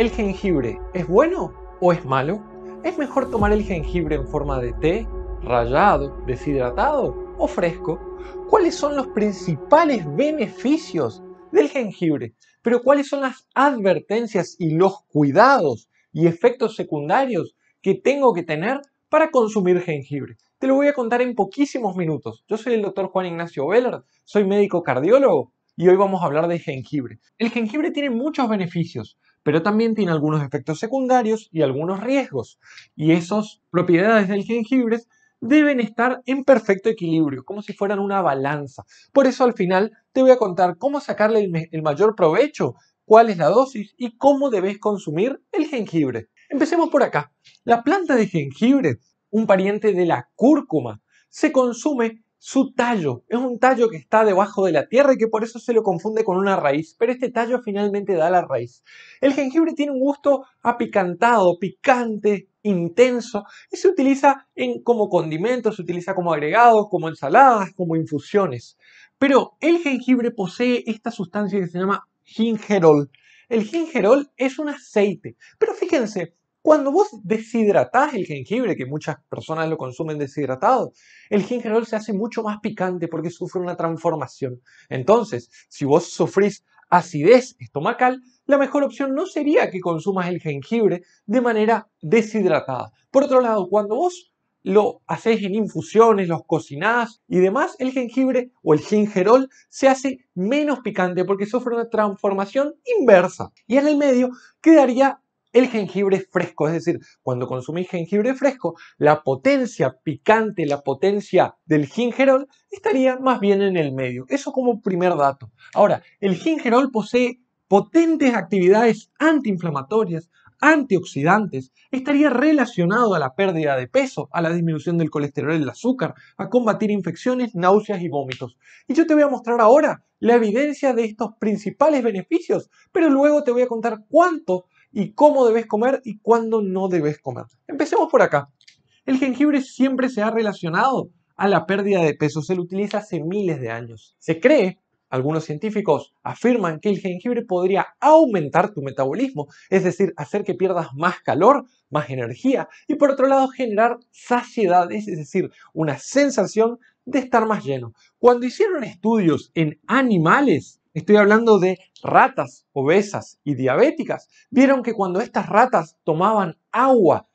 ¿El jengibre es bueno o es malo? ¿Es mejor tomar el jengibre en forma de té, rallado, deshidratado o fresco? ¿Cuáles son los principales beneficios del jengibre? Pero ¿cuáles son las advertencias y los cuidados y efectos secundarios que tengo que tener para consumir jengibre? Te lo voy a contar en poquísimos minutos. Yo soy el doctor Juan Ignacio Veller, soy médico cardiólogo y hoy vamos a hablar de jengibre. El jengibre tiene muchos beneficios, pero también tiene algunos efectos secundarios y algunos riesgos. Y esas propiedades del jengibre deben estar en perfecto equilibrio, como si fueran una balanza. Por eso al final te voy a contar cómo sacarle el, mayor provecho, cuál es la dosis y cómo debes consumir el jengibre. Empecemos por acá. La planta de jengibre, un pariente de la cúrcuma, se consume su tallo. Es un tallo que está debajo de la tierra y que por eso se lo confunde con una raíz, pero este tallo finalmente da la raíz. El jengibre tiene un gusto apicantado, picante, intenso y se utiliza como condimento, se utiliza como agregados, como ensaladas, como infusiones. Pero el jengibre posee esta sustancia que se llama gingerol. El gingerol es un aceite, pero fíjense, cuando vos deshidratás el jengibre, que muchas personas lo consumen deshidratado, el gingerol se hace mucho más picante porque sufre una transformación. Entonces, si vos sufrís acidez estomacal, la mejor opción no sería que consumas el jengibre de manera deshidratada. Por otro lado, cuando vos lo haces en infusiones, los cocinás y demás, el jengibre o el gingerol se hace menos picante porque sufre una transformación inversa. Y en el medio quedaría el jengibre fresco, es decir, cuando consumís jengibre fresco, la potencia picante, la potencia del gingerol estaría más bien en el medio. Eso como primer dato. Ahora, el gingerol posee potentes actividades antiinflamatorias, antioxidantes, estaría relacionado a la pérdida de peso, a la disminución del colesterol y el azúcar, a combatir infecciones, náuseas y vómitos. Y yo te voy a mostrar ahora la evidencia de estos principales beneficios, pero luego te voy a contar cuánto y cómo debes comer y cuándo no debes comer. Empecemos por acá. El jengibre siempre se ha relacionado a la pérdida de peso, se lo utiliza hace miles de años. Se cree, algunos científicos afirman que el jengibre podría aumentar tu metabolismo, es decir, hacer que pierdas más calor, más energía y por otro lado generar saciedad, es decir, una sensación de estar más lleno. Cuando hicieron estudios en animales, Estoy hablando de ratas obesas y diabéticas. Vieron que cuando estas ratas tomaban agua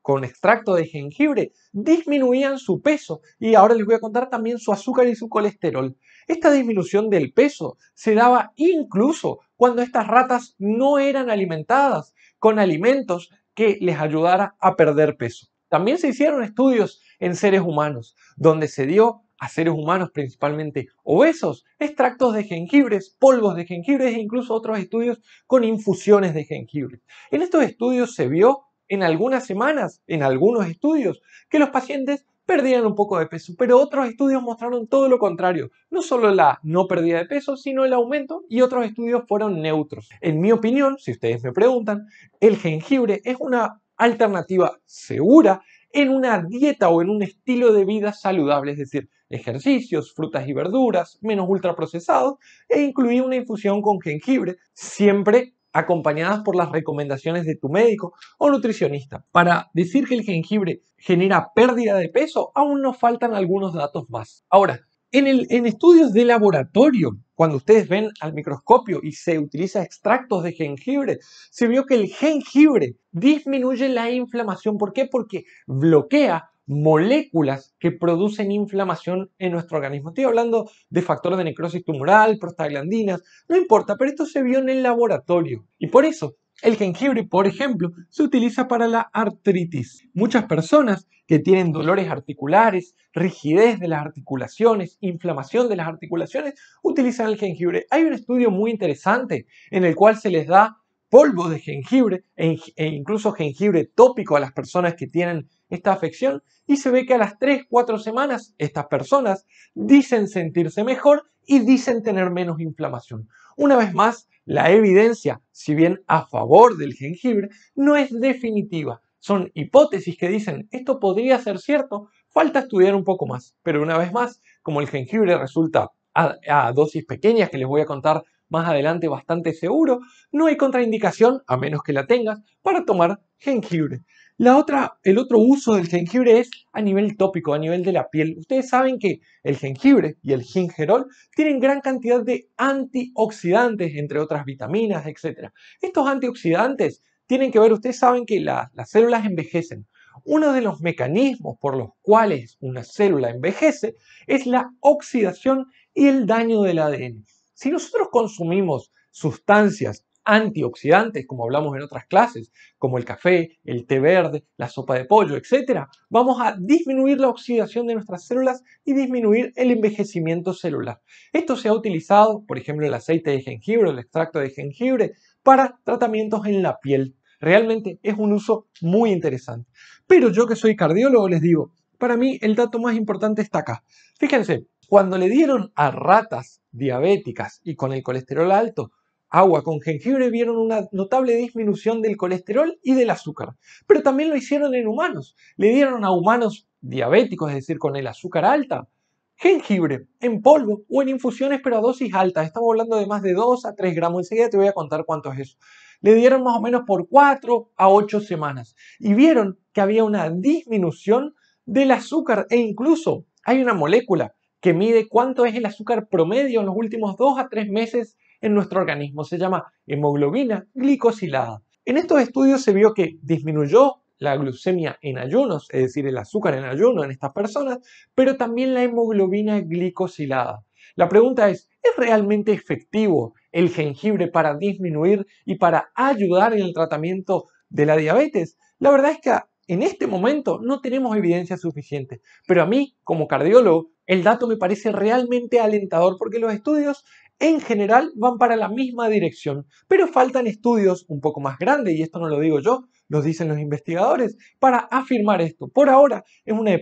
con extracto de jengibre, disminuían su peso y ahora les voy a contar también su azúcar y su colesterol. Esta disminución del peso se daba incluso cuando estas ratas no eran alimentadas con alimentos que les ayudara a perder peso. También se hicieron estudios en seres humanos, donde se dio a seres humanos principalmente obesos, extractos de jengibres, polvos de jengibres e incluso otros estudios con infusiones de jengibre. En estos estudios se vio en algunas semanas, en algunos estudios, que los pacientes perdían un poco de peso, pero otros estudios mostraron todo lo contrario, no solo la no pérdida de peso, sino el aumento y otros estudios fueron neutros. En mi opinión, si ustedes me preguntan, el jengibre es una alternativa segura en una dieta o en un estilo de vida saludable, es decir, ejercicios, frutas y verduras, menos ultraprocesados e incluir una infusión con jengibre, siempre acompañadas por las recomendaciones de tu médico o nutricionista. Para decir que el jengibre genera pérdida de peso, aún nos faltan algunos datos más. Ahora, en, el, en estudios de laboratorio, cuando ustedes ven al microscopio y se utiliza extractos de jengibre, se vio que el jengibre disminuye la inflamación. ¿Por qué? Porque bloquea moléculas que producen inflamación en nuestro organismo. Estoy hablando de factores de necrosis tumoral, prostaglandinas, no importa, pero esto se vio en el laboratorio. Y por eso, el jengibre, por ejemplo, se utiliza para la artritis. Muchas personas que tienen dolores articulares, rigidez de las articulaciones, inflamación de las articulaciones, utilizan el jengibre. Hay un estudio muy interesante en el cual se les da polvo de jengibre e, incluso jengibre tópico a las personas que tienen esta afección y se ve que a las 3, 4 semanas estas personas dicen sentirse mejor y dicen tener menos inflamación. Una vez más, la evidencia, si bien a favor del jengibre, no es definitiva. Son hipótesis que dicen esto podría ser cierto, falta estudiar un poco más. Pero una vez más, como el jengibre resulta a, a dosis pequeñas que les voy a contar más adelante bastante seguro. No hay contraindicación, a menos que la tengas, para tomar jengibre. La otra, el otro uso del jengibre es a nivel tópico, a nivel de la piel. Ustedes saben que el jengibre y el gingerol tienen gran cantidad de antioxidantes, entre otras vitaminas, etc. Estos antioxidantes tienen que ver, ustedes saben que las células envejecen. Uno de los mecanismos por los cuales una célula envejece es la oxidación y el daño del ADN. Si nosotros consumimos sustancias antioxidantes, como hablamos en otras clases, como el café, el té verde, la sopa de pollo, etc., vamos a disminuir la oxidación de nuestras células y disminuir el envejecimiento celular. Esto se ha utilizado, por ejemplo, el aceite de jengibre, el extracto de jengibre, para tratamientos en la piel. Realmente es un uso muy interesante. Pero yo que soy cardiólogo les digo, para mí el dato más importante está acá. Fíjense, cuando le dieron a ratas diabéticas y con el colesterol alto, agua con jengibre vieron una notable disminución del colesterol y del azúcar. Pero también lo hicieron en humanos. Le dieron a humanos diabéticos, es decir, con el azúcar alta, jengibre en polvo o en infusiones pero a dosis altas. Estamos hablando de más de 2 a 3 gramos. Enseguida te voy a contar cuánto es eso. Le dieron más o menos por 4 a 8 semanas y vieron que había una disminución del azúcar e incluso hay una molécula que mide cuánto es el azúcar promedio en los últimos dos a tres meses en nuestro organismo. Se llama hemoglobina glicosilada. En estos estudios se vio que disminuyó la glucemia en ayunos, es decir, el azúcar en ayuno en estas personas, pero también la hemoglobina glicosilada. La pregunta es, ¿es realmente efectivo el jengibre para disminuir y para ayudar en el tratamiento de la diabetes? La verdad es que en este momento no tenemos evidencia suficiente, pero a mí, como cardiólogo, el dato me parece realmente alentador porque los estudios en general van para la misma dirección, pero faltan estudios un poco más grandes, y esto no lo digo yo, lo dicen los investigadores, para afirmar esto. Por ahora es una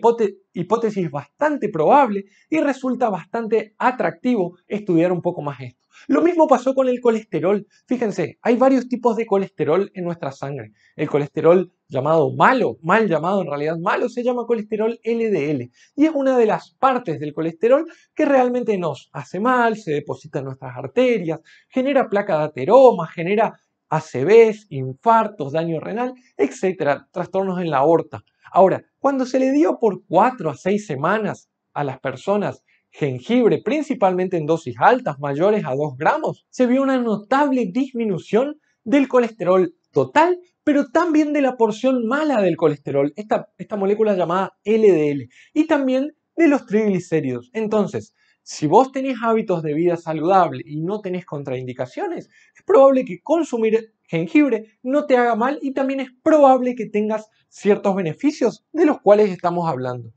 hipótesis bastante probable y resulta bastante atractivo estudiar un poco más esto. Lo mismo pasó con el colesterol. Fíjense, hay varios tipos de colesterol en nuestra sangre. El colesterol llamado malo, mal llamado en realidad malo, se llama colesterol LDL y es una de las partes del colesterol que realmente nos hace mal, se deposita en nuestras arterias, genera placa de ateroma, genera ACVs, infartos, daño renal, etcétera, trastornos en la aorta. Ahora, cuando se le dio por 4 a 6 semanas a las personas jengibre, principalmente en dosis altas, mayores a 2 gramos, se vio una notable disminución del colesterol total, pero también de la porción mala del colesterol, esta, esta molécula llamada LDL, y también de los triglicéridos. Entonces, si vos tenés hábitos de vida saludable y no tenés contraindicaciones, es probable que consumir jengibre no te haga mal y también es probable que tengas ciertos beneficios de los cuales estamos hablando.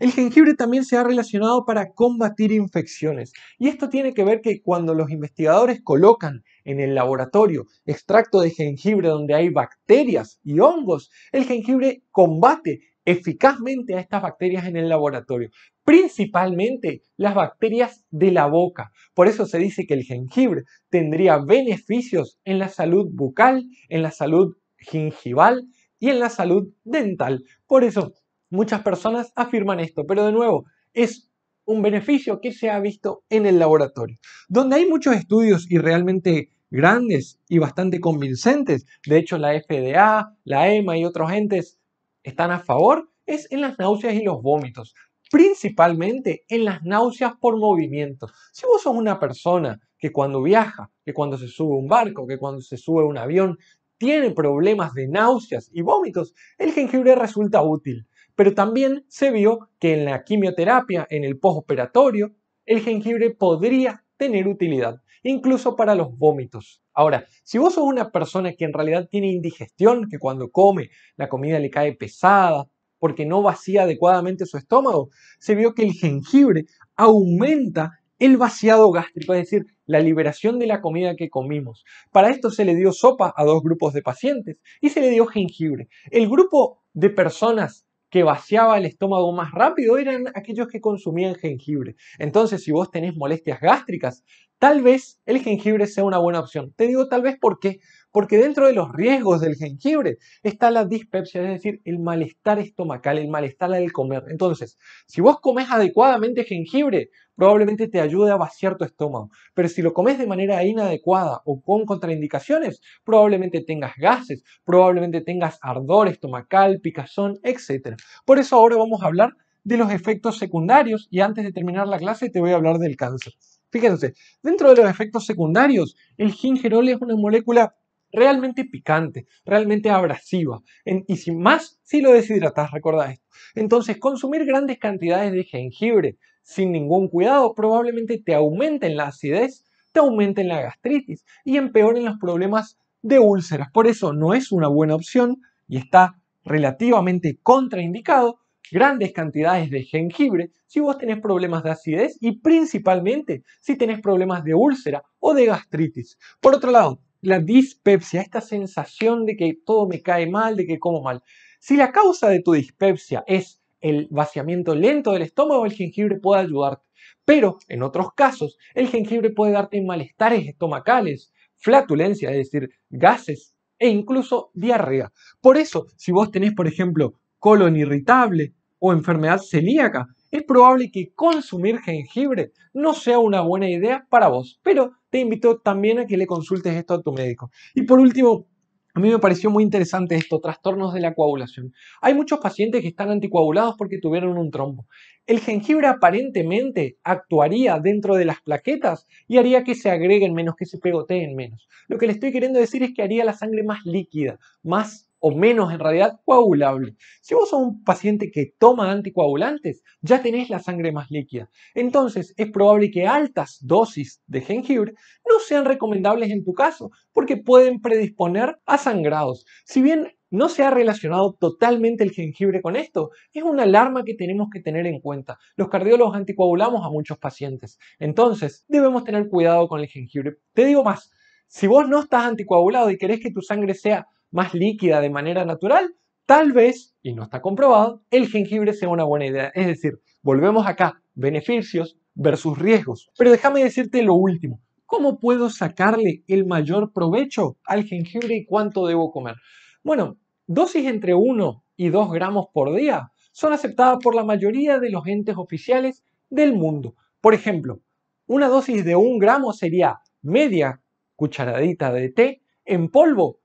El jengibre también se ha relacionado para combatir infecciones. Y esto tiene que ver que cuando los investigadores colocan en el laboratorio extracto de jengibre donde hay bacterias y hongos, el jengibre combate eficazmente a estas bacterias en el laboratorio, principalmente las bacterias de la boca. Por eso se dice que el jengibre tendría beneficios en la salud bucal, en la salud gingival y en la salud dental. Por eso Muchas personas afirman esto, pero de nuevo, es un beneficio que se ha visto en el laboratorio. Donde hay muchos estudios y realmente grandes y bastante convincentes, de hecho la FDA, la EMA y otros entes están a favor, es en las náuseas y los vómitos, principalmente en las náuseas por movimiento. Si vos sos una persona que cuando viaja, que cuando se sube un barco, que cuando se sube un avión, tiene problemas de náuseas y vómitos, el jengibre resulta útil. Pero también se vio que en la quimioterapia, en el postoperatorio, el jengibre podría tener utilidad, incluso para los vómitos. Ahora, si vos sos una persona que en realidad tiene indigestión, que cuando come la comida le cae pesada, porque no vacía adecuadamente su estómago, se vio que el jengibre aumenta el vaciado gástrico, es decir, la liberación de la comida que comimos. Para esto se le dio sopa a dos grupos de pacientes y se le dio jengibre. El grupo de personas que vaciaba el estómago más rápido eran aquellos que consumían jengibre. Entonces, si vos tenés molestias gástricas, tal vez el jengibre sea una buena opción. Te digo tal vez porque porque dentro de los riesgos del jengibre está la dispepsia, es decir, el malestar estomacal, el malestar al comer. Entonces, si vos comes adecuadamente jengibre, probablemente te ayude a vaciar tu estómago. Pero si lo comes de manera inadecuada o con contraindicaciones, probablemente tengas gases, probablemente tengas ardor estomacal, picazón, etc. Por eso ahora vamos a hablar de los efectos secundarios y antes de terminar la clase te voy a hablar del cáncer. Fíjense, dentro de los efectos secundarios, el gingerol es una molécula realmente picante, realmente abrasiva. y sin más, si lo deshidratas, recuerda esto. Entonces, consumir grandes cantidades de jengibre sin ningún cuidado probablemente te aumenten la acidez, te aumenten la gastritis y empeoren los problemas de úlceras. Por eso no es una buena opción y está relativamente contraindicado grandes cantidades de jengibre si vos tenés problemas de acidez y principalmente si tenés problemas de úlcera o de gastritis. Por otro lado, la dispepsia, esta sensación de que todo me cae mal, de que como mal. Si la causa de tu dispepsia es el vaciamiento lento del estómago, el jengibre puede ayudarte. Pero en otros casos, el jengibre puede darte malestares estomacales, flatulencia, es decir, gases e incluso diarrea. Por eso, si vos tenés, por ejemplo, colon irritable o enfermedad celíaca, es probable que consumir jengibre no sea una buena idea para vos, pero te invito también a que le consultes esto a tu médico. Y por último, a mí me pareció muy interesante esto, trastornos de la coagulación. Hay muchos pacientes que están anticoagulados porque tuvieron un trombo. El jengibre aparentemente actuaría dentro de las plaquetas y haría que se agreguen menos, que se pegoteen menos. Lo que le estoy queriendo decir es que haría la sangre más líquida, más o menos en realidad coagulable. Si vos sos un paciente que toma anticoagulantes, ya tenés la sangre más líquida. Entonces es probable que altas dosis de jengibre no sean recomendables en tu caso, porque pueden predisponer a sangrados. Si bien no se ha relacionado totalmente el jengibre con esto. Es una alarma que tenemos que tener en cuenta. Los cardiólogos anticoagulamos a muchos pacientes. Entonces, debemos tener cuidado con el jengibre. Te digo más, si vos no estás anticoagulado y querés que tu sangre sea más líquida de manera natural, tal vez, y no está comprobado, el jengibre sea una buena idea. Es decir, volvemos acá, beneficios versus riesgos. Pero déjame decirte lo último. ¿Cómo puedo sacarle el mayor provecho al jengibre y cuánto debo comer? Bueno, dosis entre 1 y 2 gramos por día son aceptadas por la mayoría de los entes oficiales del mundo. Por ejemplo, una dosis de 1 gramo sería media cucharadita de té en polvo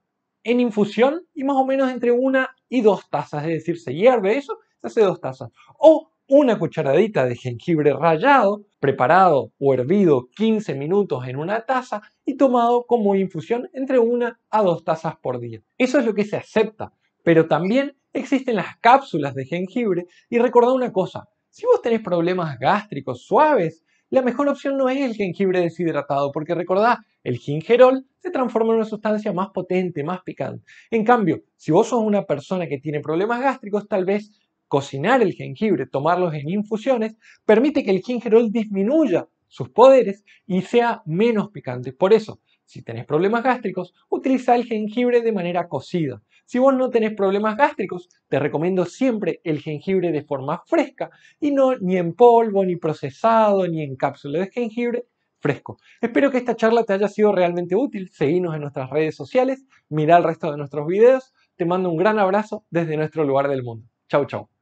en infusión y más o menos entre una y dos tazas, es decir, se hierve eso, se hace dos tazas. O una cucharadita de jengibre rallado, preparado o hervido 15 minutos en una taza y tomado como infusión entre una a dos tazas por día. Eso es lo que se acepta, pero también existen las cápsulas de jengibre y recordad una cosa, si vos tenés problemas gástricos suaves, la mejor opción no es el jengibre deshidratado, porque recordad, el gingerol se transforma en una sustancia más potente, más picante. En cambio, si vos sos una persona que tiene problemas gástricos, tal vez cocinar el jengibre, tomarlos en infusiones, permite que el gingerol disminuya sus poderes y sea menos picante. Por eso, si tenés problemas gástricos, utiliza el jengibre de manera cocida. Si vos no tenés problemas gástricos, te recomiendo siempre el jengibre de forma fresca y no ni en polvo, ni procesado, ni en cápsula de jengibre fresco. Espero que esta charla te haya sido realmente útil. Seguinos en nuestras redes sociales, mira el resto de nuestros videos. Te mando un gran abrazo desde nuestro lugar del mundo. Chau, chau.